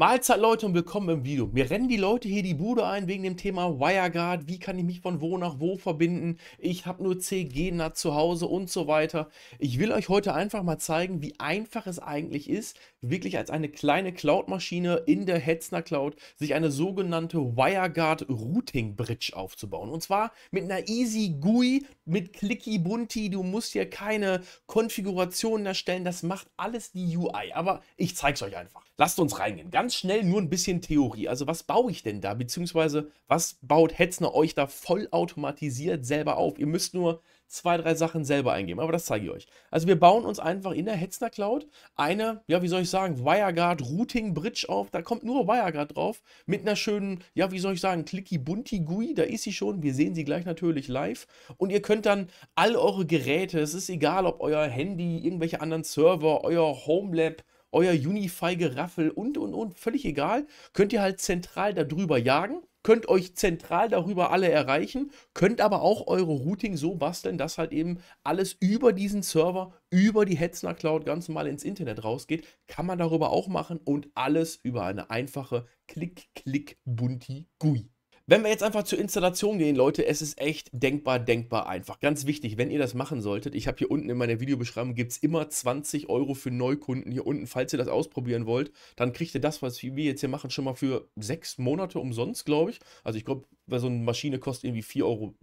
Mahlzeit Leute und willkommen im Video. Mir rennen die Leute hier die Bude ein wegen dem Thema WireGuard, wie kann ich mich von wo nach wo verbinden, ich habe nur CG-NAT zu Hause und so weiter. Ich will euch heute einfach mal zeigen, wie einfach es eigentlich ist, wirklich als eine kleine Cloud-Maschine in der Hetzner Cloud sich eine sogenannte WireGuard Routing Bridge aufzubauen. Und zwar mit einer Easy GUI, mit Clicky Bunti, du musst hier keine Konfigurationen erstellen, das macht alles die UI. Aber ich zeige es euch einfach. Lasst uns reingehen. Ganz ganz schnell nur ein bisschen Theorie. Also was baue ich denn da? Beziehungsweise was baut Hetzner euch da vollautomatisiert selber auf? Ihr müsst nur zwei, drei Sachen selber eingeben, aber das zeige ich euch. Also wir bauen uns einfach in der Hetzner Cloud eine, ja wie soll ich sagen, WireGuard Routing Bridge auf. Da kommt nur WireGuard drauf mit einer schönen, ja wie soll ich sagen, clicky bunti GUI. Da ist sie schon. Wir sehen sie gleich natürlich live. Und ihr könnt dann all eure Geräte, es ist egal, ob euer Handy, irgendwelche anderen Server, euer Homelab, euer Unify-Geraffel und, und, und, völlig egal, könnt ihr halt zentral darüber jagen, könnt euch zentral darüber alle erreichen, könnt aber auch eure Routing so basteln, dass halt eben alles über diesen Server, über die Hetzner Cloud ganz normal ins Internet rausgeht, kann man darüber auch machen und alles über eine einfache Klick-Klick-Bunti-GUI. Wenn wir jetzt einfach zur Installation gehen, Leute, es ist echt denkbar, denkbar einfach. Ganz wichtig, wenn ihr das machen solltet, ich habe hier unten in meiner Videobeschreibung, gibt es immer 20 Euro für Neukunden hier unten. Falls ihr das ausprobieren wollt, dann kriegt ihr das, was wir jetzt hier machen, schon mal für sechs Monate umsonst, glaube ich. Also ich glaube, weil so eine Maschine kostet irgendwie 4,90 Euro,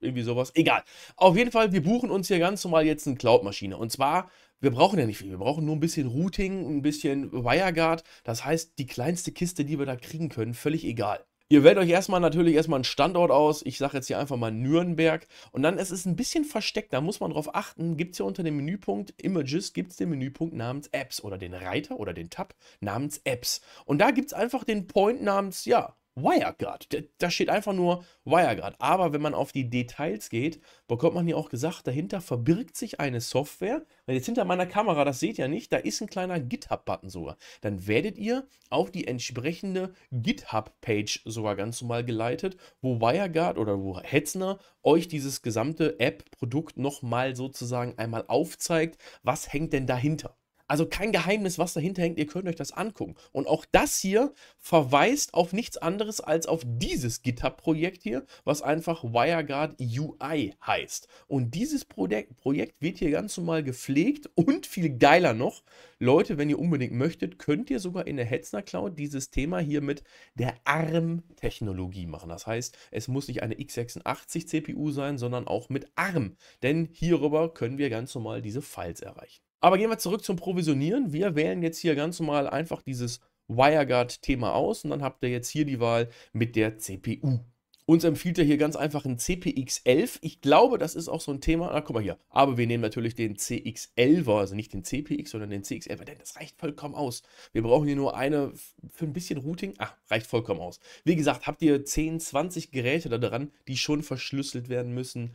irgendwie sowas. Egal. Auf jeden Fall, wir buchen uns hier ganz normal jetzt eine Cloud-Maschine. Und zwar wir brauchen ja nicht viel. Wir brauchen nur ein bisschen Routing, ein bisschen WireGuard. Das heißt, die kleinste Kiste, die wir da kriegen können, völlig egal. Ihr wählt euch erstmal natürlich erstmal einen Standort aus. Ich sage jetzt hier einfach mal Nürnberg. Und dann, es ist ein bisschen versteckt, da muss man drauf achten. Gibt es hier unter dem Menüpunkt Images, gibt es den Menüpunkt namens Apps oder den Reiter oder den Tab namens Apps. Und da gibt es einfach den Point namens, ja, WireGuard. Da steht einfach nur WireGuard. Aber wenn man auf die Details geht, bekommt man hier auch gesagt, dahinter verbirgt sich eine Software. Wenn jetzt hinter meiner Kamera, das seht ihr nicht, da ist ein kleiner GitHub-Button sogar. Dann werdet ihr auf die entsprechende GitHub-Page sogar ganz normal geleitet, wo WireGuard oder wo Hetzner euch dieses gesamte App-Produkt nochmal sozusagen einmal aufzeigt. Was hängt denn dahinter? Also kein Geheimnis, was dahinter hängt. Ihr könnt euch das angucken. Und auch das hier verweist auf nichts anderes als auf dieses GitHub-Projekt hier, was einfach WireGuard UI heißt. Und dieses Projekt wird hier ganz normal gepflegt und viel geiler noch. Leute, wenn ihr unbedingt möchtet, könnt ihr sogar in der Hetzner Cloud dieses Thema hier mit der ARM-Technologie machen. Das heißt, es muss nicht eine x86 CPU sein, sondern auch mit ARM. Denn hierüber können wir ganz normal diese Files erreichen. Aber gehen wir zurück zum Provisionieren. Wir wählen jetzt hier ganz normal einfach dieses WireGuard-Thema aus und dann habt ihr jetzt hier die Wahl mit der CPU. Uns empfiehlt er hier ganz einfach ein CPX11. Ich glaube, das ist auch so ein Thema. Na, ah, guck mal hier. Aber wir nehmen natürlich den CX11er, also nicht den CPX, sondern den CX11er, denn das reicht vollkommen aus. Wir brauchen hier nur eine für ein bisschen Routing. Ach, reicht vollkommen aus. Wie gesagt, habt ihr 10, 20 Geräte da dran, die schon verschlüsselt werden müssen.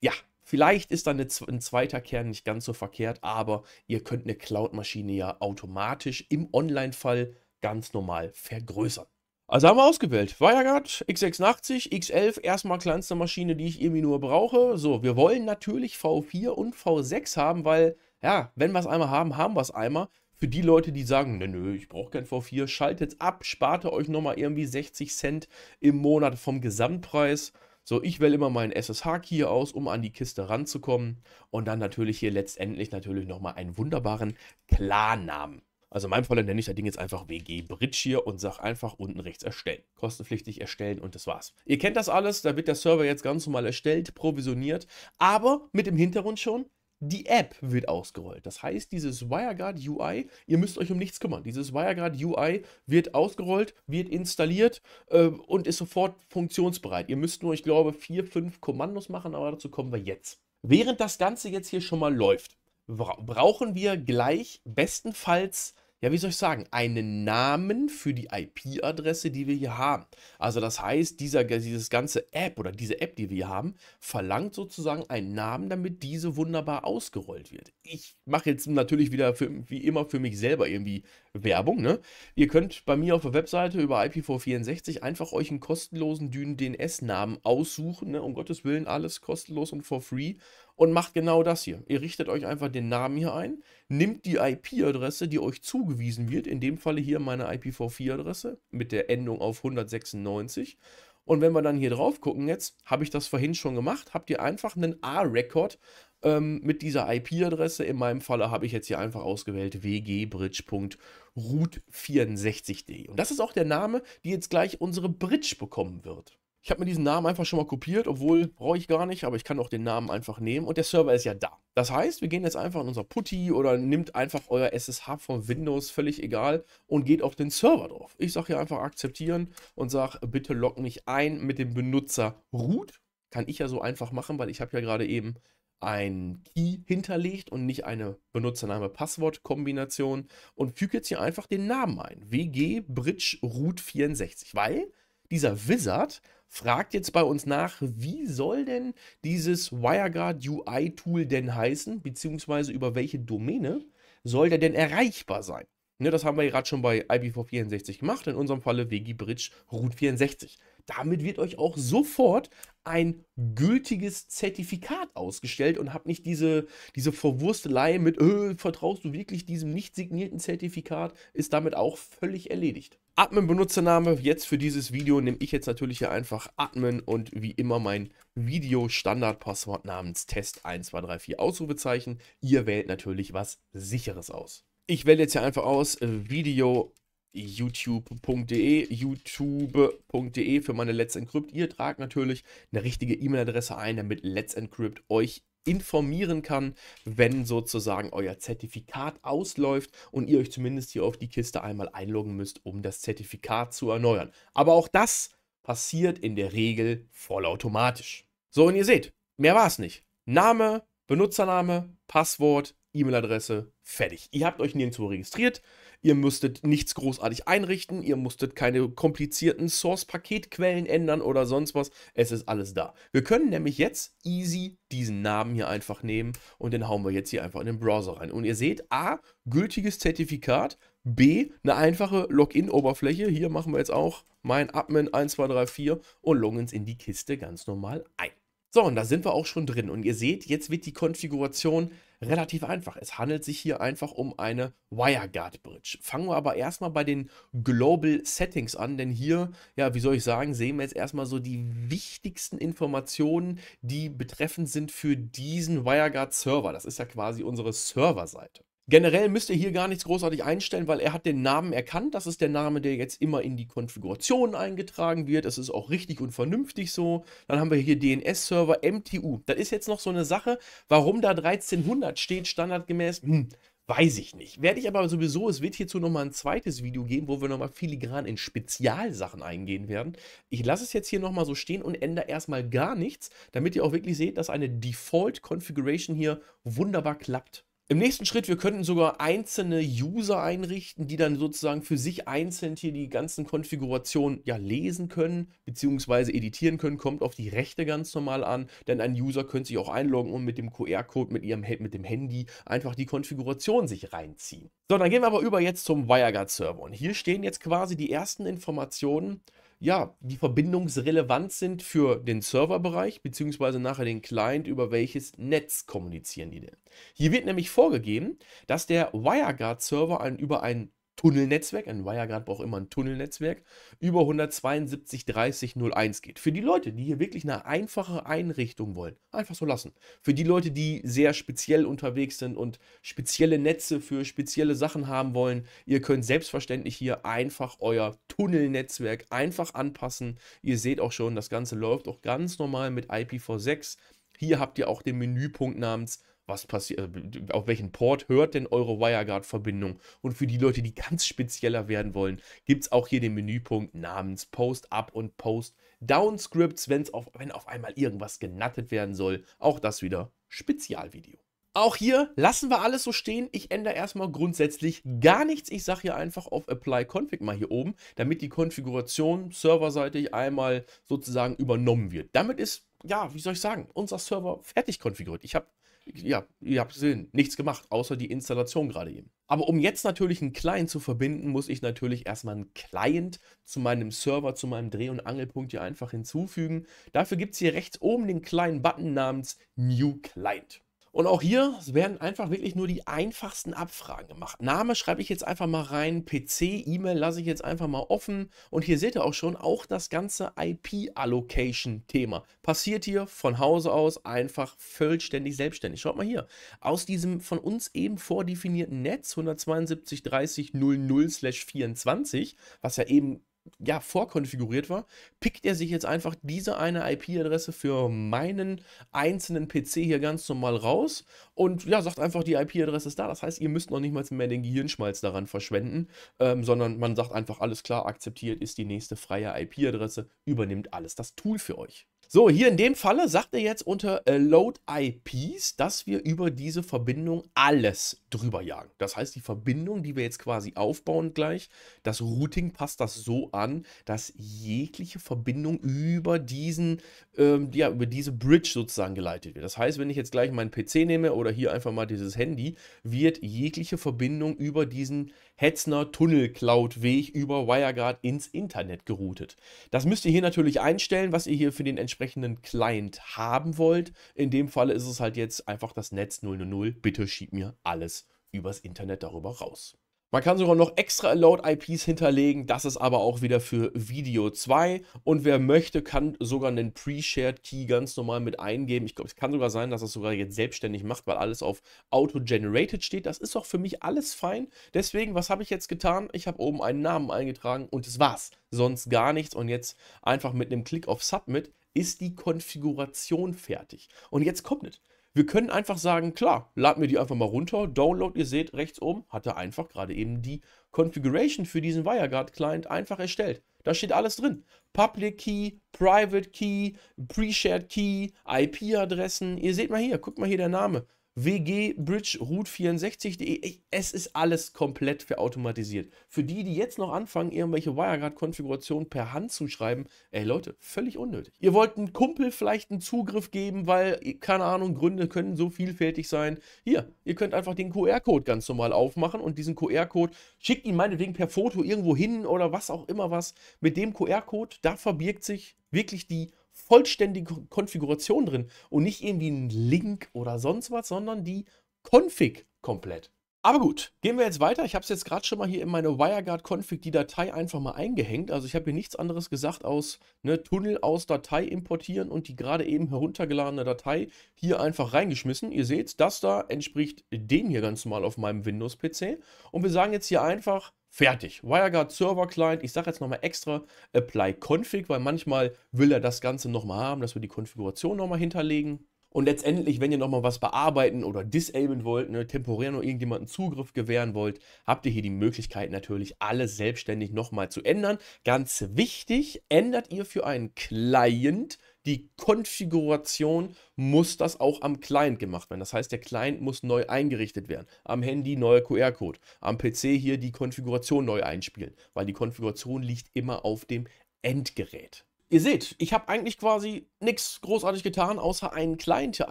Ja, Vielleicht ist dann ein zweiter Kern nicht ganz so verkehrt, aber ihr könnt eine Cloud-Maschine ja automatisch im Online-Fall ganz normal vergrößern. Also haben wir ausgewählt. WireGuard x86, x11, erstmal kleinste Maschine, die ich irgendwie nur brauche. So, wir wollen natürlich V4 und V6 haben, weil, ja, wenn wir es einmal haben, haben wir es einmal. Für die Leute, die sagen, nö, nö, ich brauche kein V4, schaltet ab, sparte euch nochmal irgendwie 60 Cent im Monat vom Gesamtpreis. So, ich wähle immer meinen SSH-Key aus, um an die Kiste ranzukommen. Und dann natürlich hier letztendlich natürlich nochmal einen wunderbaren Klarnamen. Also in meinem Fall nenne ich das Ding jetzt einfach WG Bridge hier und sage einfach unten rechts erstellen. Kostenpflichtig erstellen und das war's. Ihr kennt das alles, da wird der Server jetzt ganz normal erstellt, provisioniert, aber mit dem Hintergrund schon die App wird ausgerollt. Das heißt, dieses WireGuard UI, ihr müsst euch um nichts kümmern. Dieses WireGuard UI wird ausgerollt, wird installiert äh, und ist sofort funktionsbereit. Ihr müsst nur, ich glaube, vier, fünf Kommandos machen, aber dazu kommen wir jetzt. Während das Ganze jetzt hier schon mal läuft, brauchen wir gleich bestenfalls ja, wie soll ich sagen, einen Namen für die IP-Adresse, die wir hier haben. Also das heißt, dieser, dieses ganze App oder diese App, die wir hier haben, verlangt sozusagen einen Namen, damit diese wunderbar ausgerollt wird. Ich mache jetzt natürlich wieder für, wie immer für mich selber irgendwie Werbung. Ne? Ihr könnt bei mir auf der Webseite über IPv64 einfach euch einen kostenlosen DNS-Namen aussuchen. Ne? Um Gottes Willen, alles kostenlos und for free und macht genau das hier. Ihr richtet euch einfach den Namen hier ein, nimmt die IP-Adresse, die euch zugewiesen wird, in dem Falle hier meine IPv4-Adresse mit der Endung auf 196. Und wenn wir dann hier drauf gucken, jetzt habe ich das vorhin schon gemacht, habt ihr einfach einen A-Record ähm, mit dieser IP-Adresse. In meinem Falle habe ich jetzt hier einfach ausgewählt wgbridge.root64.de. Und das ist auch der Name, die jetzt gleich unsere Bridge bekommen wird. Ich habe mir diesen Namen einfach schon mal kopiert, obwohl brauche ich gar nicht, aber ich kann auch den Namen einfach nehmen und der Server ist ja da. Das heißt, wir gehen jetzt einfach in unser Putty oder nimmt einfach euer SSH von Windows, völlig egal, und geht auf den Server drauf. Ich sage hier einfach akzeptieren und sage, bitte log mich ein mit dem Benutzer root. Kann ich ja so einfach machen, weil ich habe ja gerade eben ein Key hinterlegt und nicht eine Benutzername-Passwort-Kombination und füge jetzt hier einfach den Namen ein. WG Bridge Root 64, weil dieser Wizard fragt jetzt bei uns nach, wie soll denn dieses WireGuard UI Tool denn heißen, beziehungsweise über welche Domäne soll der denn erreichbar sein? Ne, das haben wir gerade schon bei IPv64 gemacht, in unserem Falle WG Bridge Root 64. Damit wird euch auch sofort ein gültiges Zertifikat ausgestellt und habe nicht diese, diese Verwurstelei mit, öh, vertraust du wirklich diesem nicht signierten Zertifikat, ist damit auch völlig erledigt. Admin-Benutzername jetzt für dieses Video nehme ich jetzt natürlich hier einfach Admin und wie immer mein video standard passwort namens Test1234 Ausrufezeichen. Ihr wählt natürlich was sicheres aus. Ich wähle jetzt hier einfach aus äh, Video youtube.de, youtube.de für meine Let's Encrypt. Ihr tragt natürlich eine richtige E-Mail-Adresse ein, damit Let's Encrypt euch informieren kann, wenn sozusagen euer Zertifikat ausläuft und ihr euch zumindest hier auf die Kiste einmal einloggen müsst, um das Zertifikat zu erneuern. Aber auch das passiert in der Regel vollautomatisch. So, und ihr seht, mehr war es nicht. Name, Benutzername, Passwort, E-Mail-Adresse, fertig. Ihr habt euch nirgendwo registriert, Ihr müsstet nichts großartig einrichten, ihr müsstet keine komplizierten Source-Paketquellen ändern oder sonst was. Es ist alles da. Wir können nämlich jetzt easy diesen Namen hier einfach nehmen und den hauen wir jetzt hier einfach in den Browser rein. Und ihr seht, A, gültiges Zertifikat, B, eine einfache Login-Oberfläche. Hier machen wir jetzt auch mein Admin 1234 und loggen uns in die Kiste ganz normal ein. So, und da sind wir auch schon drin. Und ihr seht, jetzt wird die Konfiguration relativ einfach. Es handelt sich hier einfach um eine WireGuard Bridge. Fangen wir aber erstmal bei den Global Settings an, denn hier, ja, wie soll ich sagen, sehen wir jetzt erstmal so die wichtigsten Informationen, die betreffend sind für diesen WireGuard Server. Das ist ja quasi unsere Serverseite. Generell müsst ihr hier gar nichts großartig einstellen, weil er hat den Namen erkannt. Das ist der Name, der jetzt immer in die Konfiguration eingetragen wird. Das ist auch richtig und vernünftig so. Dann haben wir hier DNS-Server, MTU. Das ist jetzt noch so eine Sache, warum da 1300 steht standardgemäß. Hm, Weiß ich nicht. Werde ich aber sowieso, es wird hierzu nochmal ein zweites Video geben, wo wir nochmal filigran in Spezialsachen eingehen werden. Ich lasse es jetzt hier nochmal so stehen und ändere erstmal gar nichts, damit ihr auch wirklich seht, dass eine Default Configuration hier wunderbar klappt. Im nächsten Schritt, wir könnten sogar einzelne User einrichten, die dann sozusagen für sich einzeln hier die ganzen Konfigurationen ja lesen können, beziehungsweise editieren können, kommt auf die Rechte ganz normal an, denn ein User könnte sich auch einloggen und mit dem QR-Code, mit, ihrem, mit dem Handy einfach die Konfiguration sich reinziehen. So, dann gehen wir aber über jetzt zum WireGuard-Server und hier stehen jetzt quasi die ersten Informationen ja, die verbindungsrelevant sind für den Serverbereich, beziehungsweise nachher den Client, über welches Netz kommunizieren die denn. Hier wird nämlich vorgegeben, dass der WireGuard-Server ein, über einen Tunnelnetzwerk, ein WireGuard braucht immer ein Tunnelnetzwerk, über 172.30.01 geht. Für die Leute, die hier wirklich eine einfache Einrichtung wollen, einfach so lassen. Für die Leute, die sehr speziell unterwegs sind und spezielle Netze für spezielle Sachen haben wollen, ihr könnt selbstverständlich hier einfach euer Tunnelnetzwerk einfach anpassen. Ihr seht auch schon, das Ganze läuft auch ganz normal mit IPv6. Hier habt ihr auch den Menüpunkt namens was passiert, äh, auf welchen Port hört denn eure WireGuard-Verbindung? Und für die Leute, die ganz spezieller werden wollen, gibt es auch hier den Menüpunkt namens Post-Up und Post-Down-Scripts, auf, wenn auf einmal irgendwas genattet werden soll. Auch das wieder Spezialvideo. Auch hier lassen wir alles so stehen. Ich ändere erstmal grundsätzlich gar nichts. Ich sage hier einfach auf Apply Config mal hier oben, damit die Konfiguration serverseitig einmal sozusagen übernommen wird. Damit ist, ja, wie soll ich sagen, unser Server fertig konfiguriert. Ich habe ja, ihr habt gesehen, nichts gemacht, außer die Installation gerade eben. Aber um jetzt natürlich einen Client zu verbinden, muss ich natürlich erstmal einen Client zu meinem Server, zu meinem Dreh- und Angelpunkt hier einfach hinzufügen. Dafür gibt es hier rechts oben den kleinen Button namens New Client. Und auch hier werden einfach wirklich nur die einfachsten Abfragen gemacht. Name schreibe ich jetzt einfach mal rein, PC, E-Mail lasse ich jetzt einfach mal offen. Und hier seht ihr auch schon, auch das ganze IP-Allocation-Thema passiert hier von Hause aus einfach vollständig selbstständig. Schaut mal hier, aus diesem von uns eben vordefinierten Netz 172.30.00/24, was ja eben ja, vorkonfiguriert war, pickt er sich jetzt einfach diese eine IP-Adresse für meinen einzelnen PC hier ganz normal raus und ja, sagt einfach, die IP-Adresse ist da. Das heißt, ihr müsst noch nicht mal mehr den Gehirnschmalz daran verschwenden, ähm, sondern man sagt einfach, alles klar, akzeptiert ist die nächste freie IP-Adresse, übernimmt alles das Tool für euch. So, hier in dem Falle sagt er jetzt unter äh, Load IPs, dass wir über diese Verbindung alles drüber jagen. Das heißt, die Verbindung, die wir jetzt quasi aufbauen gleich, das Routing passt das so an, dass jegliche Verbindung über diesen, ähm, ja, über diese Bridge sozusagen geleitet wird. Das heißt, wenn ich jetzt gleich meinen PC nehme oder hier einfach mal dieses Handy, wird jegliche Verbindung über diesen Hetzner Tunnel Cloud weg über WireGuard ins Internet geroutet. Das müsst ihr hier natürlich einstellen, was ihr hier für den entsprechenden Client haben wollt. In dem Fall ist es halt jetzt einfach das Netz 000. Bitte schiebt mir alles übers Internet darüber raus. Man kann sogar noch extra Allowed IPs hinterlegen, das ist aber auch wieder für Video 2 und wer möchte, kann sogar einen Pre-Shared Key ganz normal mit eingeben. Ich glaube, es kann sogar sein, dass es sogar jetzt selbstständig macht, weil alles auf Auto-Generated steht. Das ist doch für mich alles fein. Deswegen, was habe ich jetzt getan? Ich habe oben einen Namen eingetragen und es war's. Sonst gar nichts und jetzt einfach mit einem Klick auf Submit ist die Konfiguration fertig. Und jetzt kommt es. Wir können einfach sagen, klar, lad mir die einfach mal runter, Download, ihr seht rechts oben, hat er einfach gerade eben die Configuration für diesen WireGuard-Client einfach erstellt. Da steht alles drin. Public Key, Private Key, Pre-Shared Key, IP-Adressen. Ihr seht mal hier, guckt mal hier der Name wgbridgeroute64.de. Es ist alles komplett verautomatisiert. Für die, die jetzt noch anfangen, irgendwelche WireGuard-Konfigurationen per Hand zu schreiben, ey Leute, völlig unnötig. Ihr wollt einem Kumpel vielleicht einen Zugriff geben, weil, keine Ahnung, Gründe können so vielfältig sein. Hier, ihr könnt einfach den QR-Code ganz normal aufmachen und diesen QR-Code schickt ihn meinetwegen per Foto irgendwo hin oder was auch immer was. Mit dem QR-Code, da verbirgt sich wirklich die vollständige Konfiguration drin und nicht irgendwie ein Link oder sonst was, sondern die Config komplett. Aber gut, gehen wir jetzt weiter. Ich habe es jetzt gerade schon mal hier in meine WireGuard-Config die Datei einfach mal eingehängt. Also ich habe hier nichts anderes gesagt aus ne, Tunnel aus Datei importieren und die gerade eben heruntergeladene Datei hier einfach reingeschmissen. Ihr seht, das da entspricht dem hier ganz normal auf meinem Windows-PC. Und wir sagen jetzt hier einfach Fertig. WireGuard Server Client. Ich sage jetzt nochmal extra Apply Config, weil manchmal will er das Ganze nochmal haben, dass wir die Konfiguration nochmal hinterlegen. Und letztendlich, wenn ihr nochmal was bearbeiten oder disablen wollt, ne, temporär nur irgendjemanden Zugriff gewähren wollt, habt ihr hier die Möglichkeit natürlich alles selbstständig nochmal zu ändern. Ganz wichtig, ändert ihr für einen Client die Konfiguration muss das auch am Client gemacht werden. Das heißt, der Client muss neu eingerichtet werden. Am Handy neuer QR-Code, am PC hier die Konfiguration neu einspielen, weil die Konfiguration liegt immer auf dem Endgerät. Ihr seht, ich habe eigentlich quasi nichts großartig getan, außer einen Client hier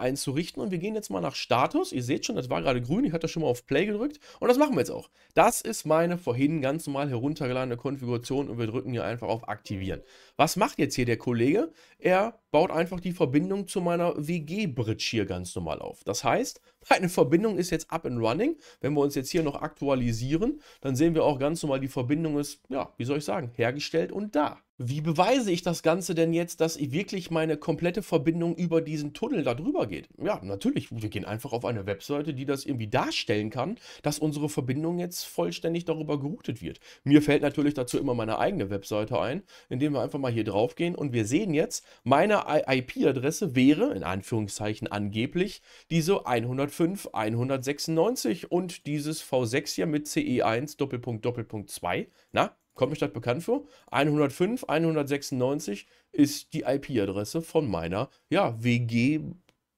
einzurichten. Und wir gehen jetzt mal nach Status. Ihr seht schon, das war gerade grün. Ich hatte schon mal auf Play gedrückt. Und das machen wir jetzt auch. Das ist meine vorhin ganz normal heruntergeladene Konfiguration. Und wir drücken hier einfach auf Aktivieren. Was macht jetzt hier der Kollege? Er baut einfach die Verbindung zu meiner WG-Bridge hier ganz normal auf. Das heißt, meine Verbindung ist jetzt up and running. Wenn wir uns jetzt hier noch aktualisieren, dann sehen wir auch ganz normal, die Verbindung ist, ja, wie soll ich sagen, hergestellt und da wie beweise ich das Ganze denn jetzt, dass ich wirklich meine komplette Verbindung über diesen Tunnel da drüber geht? Ja, natürlich, wir gehen einfach auf eine Webseite, die das irgendwie darstellen kann, dass unsere Verbindung jetzt vollständig darüber geroutet wird. Mir fällt natürlich dazu immer meine eigene Webseite ein, indem wir einfach mal hier drauf gehen und wir sehen jetzt, meine IP-Adresse wäre, in Anführungszeichen angeblich, diese 105, 196 und dieses V6 hier mit CE1 Doppelpunkt Doppelpunkt 2. Na, Kommt mir das bekannt vor? 105, 196 ist die IP-Adresse von meiner, ja, WG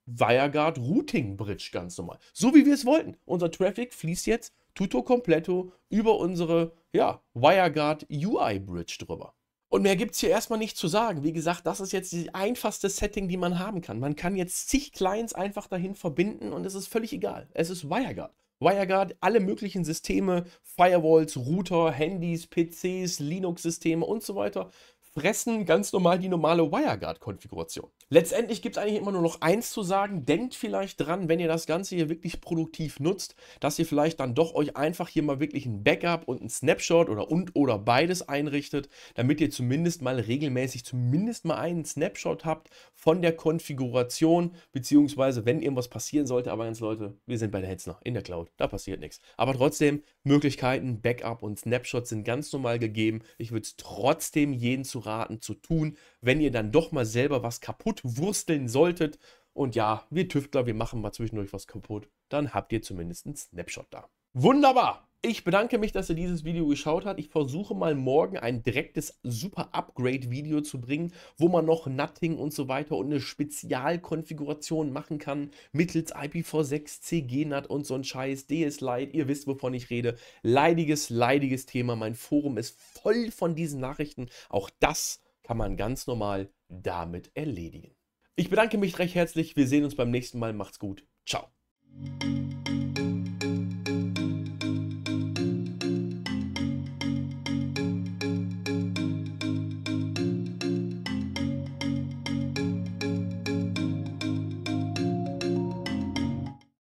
WireGuard Routing Bridge ganz normal. So wie wir es wollten. Unser Traffic fließt jetzt tutto completo über unsere, ja, WireGuard UI Bridge drüber. Und mehr gibt es hier erstmal nicht zu sagen. Wie gesagt, das ist jetzt die einfachste Setting, die man haben kann. Man kann jetzt zig Clients einfach dahin verbinden und es ist völlig egal. Es ist WireGuard. WireGuard alle möglichen Systeme, Firewalls, Router, Handys, PCs, Linux-Systeme und so weiter fressen ganz normal die normale WireGuard-Konfiguration. Letztendlich gibt es eigentlich immer nur noch eins zu sagen. Denkt vielleicht dran, wenn ihr das Ganze hier wirklich produktiv nutzt, dass ihr vielleicht dann doch euch einfach hier mal wirklich ein Backup und ein Snapshot oder und oder beides einrichtet, damit ihr zumindest mal regelmäßig zumindest mal einen Snapshot habt von der Konfiguration, beziehungsweise wenn irgendwas passieren sollte. Aber ganz Leute, wir sind bei der Hetzner in der Cloud, da passiert nichts. Aber trotzdem, Möglichkeiten, Backup und Snapshot sind ganz normal gegeben. Ich würde es trotzdem jeden zu raten zu tun, wenn ihr dann doch mal selber was kaputt wursteln solltet. Und ja, wir Tüftler, wir machen mal zwischendurch was kaputt. Dann habt ihr zumindest einen Snapshot da. Wunderbar. Ich bedanke mich, dass ihr dieses Video geschaut habt. Ich versuche mal morgen ein direktes Super-Upgrade-Video zu bringen, wo man noch Nutting und so weiter und eine Spezialkonfiguration machen kann, mittels IPv6, CG-NAT und so ein Scheiß, DS-Lite, ihr wisst, wovon ich rede. Leidiges, leidiges Thema. Mein Forum ist voll von diesen Nachrichten. Auch das kann man ganz normal damit erledigen. Ich bedanke mich recht herzlich. Wir sehen uns beim nächsten Mal. Macht's gut. Ciao.